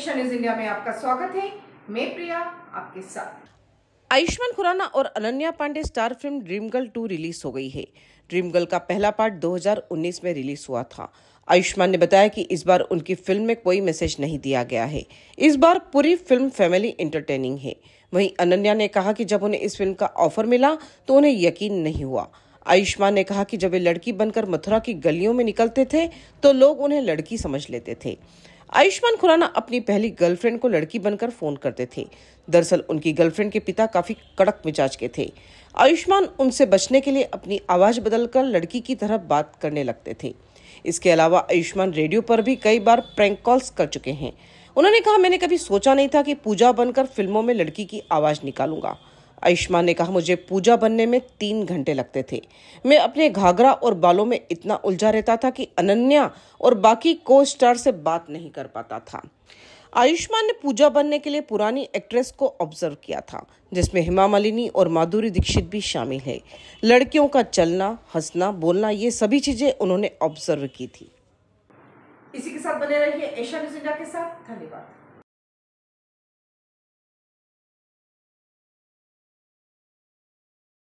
Asia news India में आपका स्वागत है मैं प्रिया आपके साथ आयुष्मान खुराना और Ananya Panday star film dream girl two release हो गई है ड्रीम गर्ल का पहला पार्ट 2019 में रिलीज हुआ था आयुष्मान ने बताया कि इस बार उनकी फिल्म में कोई मैसेज नहीं दिया गया है इस बार पूरी फिल्म फैमिली एंटरटेनिंग है वहीं अनन्या ने कहा कि जब उन्हें इस फिल्म का ऑफर मिला तो उन्हें यकीन नहीं हुआ आयुष्मान ने कहा कि जब वे लड़की बनकर मथुरा की गलियों में निकलते थे तो लोग उन्हें लड़की समझ लेते थे आयुष्मान खुराना अपनी पहली गर्लफ्रेंड को लड़की बनकर फोन करते थे दरअसल उनकी गर्लफ्रेंड के पिता काफी कड़क मिजाज के थे आयुष्मान उनसे बचने के लिए अपनी आवाज बदलकर लड़की की तरह बात करने लगते थे इसके अलावा आयुष्मान रेडियो पर भी कई बार प्रैंक कॉल्स कर चुके हैं उन्होंने कहा मैंने कभी सोचा नहीं था कि पूजा बनकर फिल्मों में लड़की की आवाज निकालूंगा आयुष्मान ने कहा मुझे पूजा बनने में तीन घंटे लगते थे मैं अपने घाघरा और बालों में इतना उलझा रहता था कि अनन्या और बाकी को स्टार से बात नहीं कर पाता था आयुष्मान ने पूजा बनने के लिए पुरानी एक्ट्रेस को ऑब्जर्व किया था जिसमें हिमा मालिनी और माधुरी दीक्षित भी शामिल है लड़कियों का चलना हंसना बोलना ये सभी चीजें उन्होंने ऑब्जर्व की थी इसी के साथ बने रहिए एशिया न्यूज इंडिया के साथ धन्यवाद